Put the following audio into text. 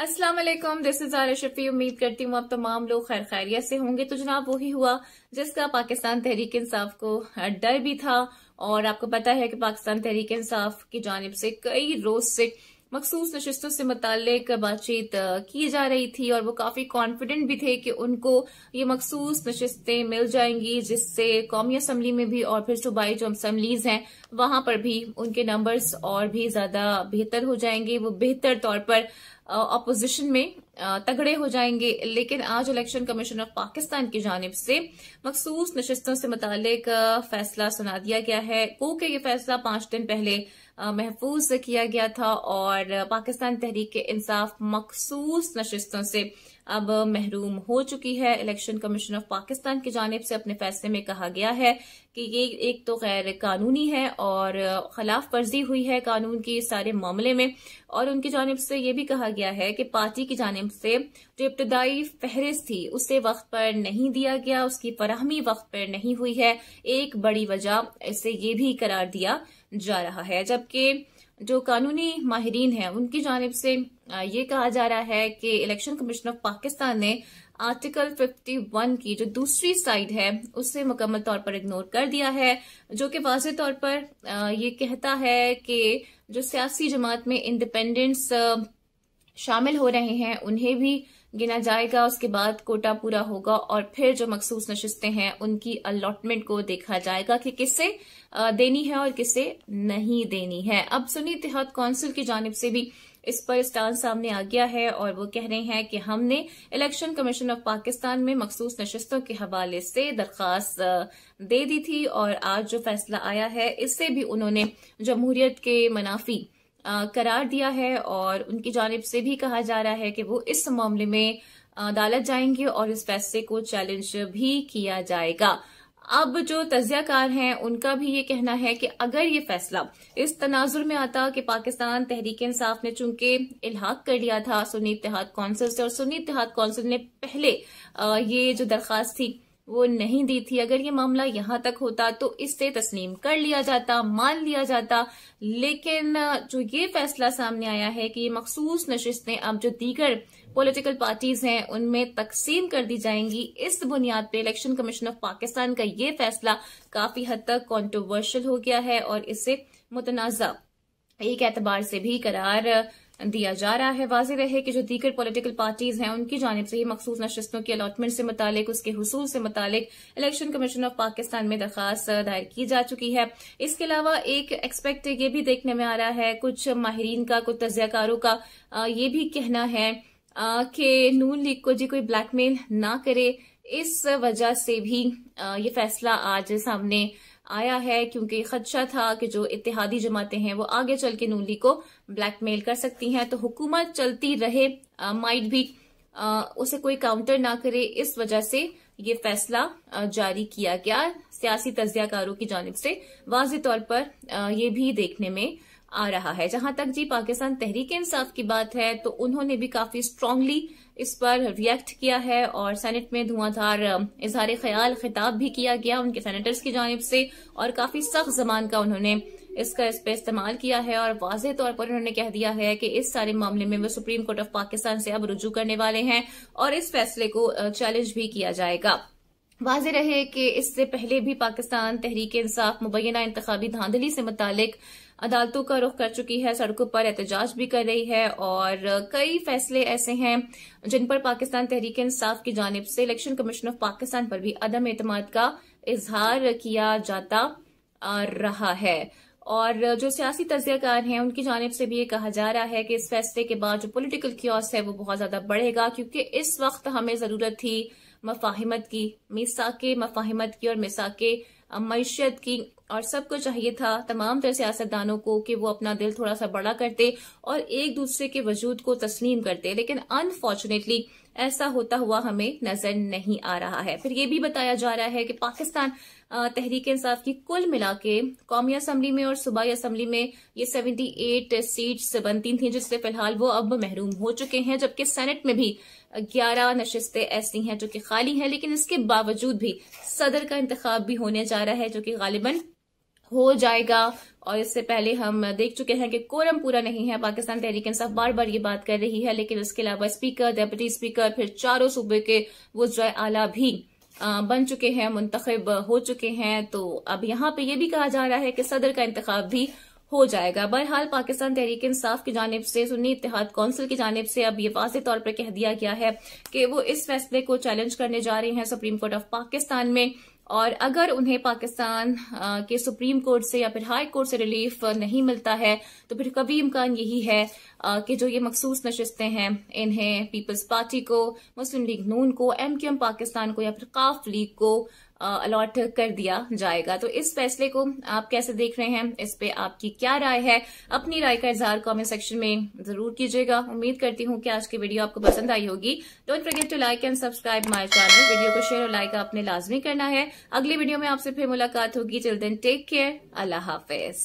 Aslam this is R Shafi उम्मीद करती हूँ आप तमाम लोग खैर खैरियत से होंगे तो जनाब वही हुआ जिसका पाकिस्तान तहरीक इंसाफ को डर भी था और आपको पता है कि पाकिस्तान तहरीक इंसाफ की जानब से कई रोज से मखसूस नशस्तों से मुतक बातचीत की जा रही थी और वो काफी कॉन्फिडेंट भी थे कि उनको ये मखसूस नशस्तें मिल जाएंगी जिससे कौमी असम्बली में भी और फिर सूबाई जो असम्बलीज हैं वहां पर भी उनके नंबर्स और भी ज्यादा बेहतर हो जाएंगे वो बेहतर तौर पर अपोजिशन में तगड़े हो जाएंगे लेकिन आज इलेक्शन कमीशन ऑफ पाकिस्तान की जानब से मखसूस नशस्तों से मुतक फैसला सुना दिया गया है को के ये फैसला पांच दिन पहले महफूज किया गया था और पाकिस्तान तहरीक इंसाफ मखसूस नशस्तों से अब महरूम हो चुकी है इलेक्शन कमीशन ऑफ पाकिस्तान की जानब से अपने फैसले में कहा गया है कि ये एक तो गैर कानूनी है और खिलाफ वर्जी हुई है कानून की सारे मामले में और उनकी जानब से यह भी कहा गया है कि पार्टी की जानब से जो इब्तदाई फहरिस्त थी उसे वक्त पर नहीं दिया गया उसकी फराहमी वक्त पर नहीं हुई है एक बड़ी वजह इसे ये भी करार दिया जा रहा है जबकि जो कानूनी माहरीन हैं उनकी जानब से ये कहा जा रहा है कि इलेक्शन कमीशन ऑफ पाकिस्तान ने आर्टिकल 51 की जो दूसरी साइड है उसे मुकम्मल तौर पर इग्नोर कर दिया है जो कि वाज तौर पर ये कहता है कि जो सियासी जमात में इंडिपेंडेंस शामिल हो रहे हैं उन्हें भी गिना जाएगा उसके बाद कोटा पूरा होगा और फिर जो मखसूस नशस्तें हैं उनकी अलॉटमेंट को देखा जाएगा कि किससे देनी है और किसे नहीं देनी है अब सुनी इतिहाद कौंसिल की जानब से भी इस पर स्टांस सामने आ गया है और वो कह रहे हैं कि हमने इलेक्शन कमीशन ऑफ पाकिस्तान में मखसूस नशस्तों के हवाले से दरख्वास्त दे दी थी और आज जो फैसला आया है इससे भी उन्होंने जमहूरियत के मनाफी करार दिया है और उनकी जानब से भी कहा जा रहा है कि वो इस मामले में अदालत जाएंगे और इस फैसले को चैलेंज भी किया जाएगा अब जो तजियाकार हैं उनका भी ये कहना है कि अगर ये फैसला इस तनाजुर में आता कि पाकिस्तान तहरीक इंसाफ ने चूंकि इलाहाक कर लिया था सुन्नी इतिहाद कौंसिल से और सुन्नी इतिहाद कौंसिल ने पहले ये जो दरख्वास्त थी वो नहीं दी थी अगर ये मामला यहां तक होता तो इससे तस्लीम कर लिया जाता मान लिया जाता लेकिन जो ये फैसला सामने आया है कि ये मखसूस नशस्तें अब जो दीगर पॉलिटिकल पार्टीज हैं उनमें तकसीम कर दी जाएंगी इस बुनियाद पे इलेक्शन कमीशन ऑफ पाकिस्तान का ये फैसला काफी हद तक कॉन्ट्रोवर्शल हो गया है और इसे मुतनाज़ा एक एतबार से भी करार दिया जा रहा है वाजिब रहे कि जो दीगर पोलिटिकल पार्टीज हैं उनकी जानब से ही मखसूस नशस्तों के अलाटमेंट से मुतालिक उसके हसूल से मुतालिक इलेक्शन कमीशन ऑफ पाकिस्तान में दरखास्त दायर की जा चुकी है इसके अलावा एक एक्सपेक्ट ये भी देखने में आ रहा है कुछ माहरीन का कुछ तजियाकारों का ये भी कहना है कि नून लीग को जी कोई ब्लैकमेल ना करे इस वजह से भी ये फैसला आज सामने आया है क्योंकि खदशा था कि जो इतिहादी जमातें हैं वो आगे चल के नूली को ब्लैकमेल कर सकती हैं तो हुकूमत चलती रहे माइट भी आ, उसे कोई काउंटर ना करे इस वजह से ये फैसला जारी किया गया सियासी तजियाकारों की जानब से वाज तौर पर ये भी देखने में आ रहा है जहां तक जी पाकिस्तान तहरीक इंसाफ की बात है तो उन्होंने भी काफी स्ट्रांगली इस पर रिएक्ट किया है और सेनेट में धुआंधार इजहार ख्याल खिताब भी किया गया उनके सेनेटर्स की जानब से और काफी सख्त जमान का उन्होंने इसका इस पर इस्तेमाल किया है और वाज तौर पर उन्होंने कह दिया है कि इस सारे मामले में वो सुप्रीम कोर्ट ऑफ पाकिस्तान से अब रुजू करने वाले हैं और इस फैसले को चैलेंज भी किया जाएगा वाज रहे कि इससे पहले भी पाकिस्तान तहरीक इंसाफ मुबैना इंतबी धांधली से मुतालिक अदालतों का रुख कर चुकी है सड़कों पर एहतजाज भी कर रही है और कई फैसले ऐसे हैं जिन पर पाकिस्तान तहरीक इंसाफ की जानब से इलेक्शन कमीशन ऑफ पाकिस्तान पर भी अदम एतम का इजहार किया जाता रहा है और जो सियासी तजियाकार हैं उनकी जानब से भी ये कहा जा रहा है कि इस फैसले के बाद जो पोलिटिकल क्योस है वो बहुत ज्यादा बढ़ेगा क्योंकि इस वक्त हमें जरूरत थी मफाहिमत की मिसा के मफाहिमत की और मिसा के मीशत की और सबको चाहिए था तमाम तरह सियासतदानों को कि वो अपना दिल थोड़ा सा बड़ा करते और एक दूसरे के वजूद को तस्लीम करते लेकिन अनफॉर्चुनेटली ऐसा होता हुआ हमें नजर नहीं आ रहा है फिर ये भी बताया जा रहा है कि पाकिस्तान तहरीक इंसाफ की कुल मिला के कौमी असम्बली में और सूबाई असम्बली में ये 78 सीट्स बनती थी जिससे फिलहाल वो अब महरूम हो चुके हैं जबकि सेनेट में भी 11 नशस्तें ऐसी हैं जो कि खाली हैं लेकिन इसके बावजूद भी सदर का इंतखब भी होने जा रहा है जो कि गालिबन हो जाएगा और इससे पहले हम देख चुके हैं कि कोरम पूरा नहीं है पाकिस्तान तहरीक इंसाफ बार बार ये बात कर रही है लेकिन इसके अलावा स्पीकर डेप्यूटी स्पीकर फिर चारों सूबे के वज्राय आला भी बन चुके हैं मुंतखब हो चुके हैं तो अब यहां पे ये भी कहा जा रहा है कि सदर का इंतखब भी हो जाएगा बहरहाल पाकिस्तान तहरीक इंसाफ की जानब से सुन्नी इतिहाद कौंसिल की जानब से अब ये वाज तौर पर कह दिया गया है कि वो इस फैसले को चैलेंज करने जा रहे हैं सुप्रीम कोर्ट ऑफ पाकिस्तान में और अगर उन्हें पाकिस्तान के सुप्रीम कोर्ट से या फिर हाई कोर्ट से रिलीफ नहीं मिलता है तो फिर कभी इम्कान यही है कि जो ये मखसूस नशस्तें हैं इन्हें पीपल्स पार्टी को मुस्लिम लीग नून को एम क्यू एम पाकिस्तान को या फिर काफ लीग को अलॉट कर दिया जाएगा तो इस फैसले को आप कैसे देख रहे हैं इस पे आपकी क्या राय है अपनी राय का इजहार कमेंट सेक्शन में जरूर कीजिएगा उम्मीद करती हूँ कि आज की वीडियो आपको पसंद आई होगी don't forget to like and subscribe my channel video को शेयर और लाइक आपने लाजमी करना है अगली वीडियो में आपसे फिर मुलाकात होगी चिल्ड्रेन टेक केयर अल्लाह हाफिज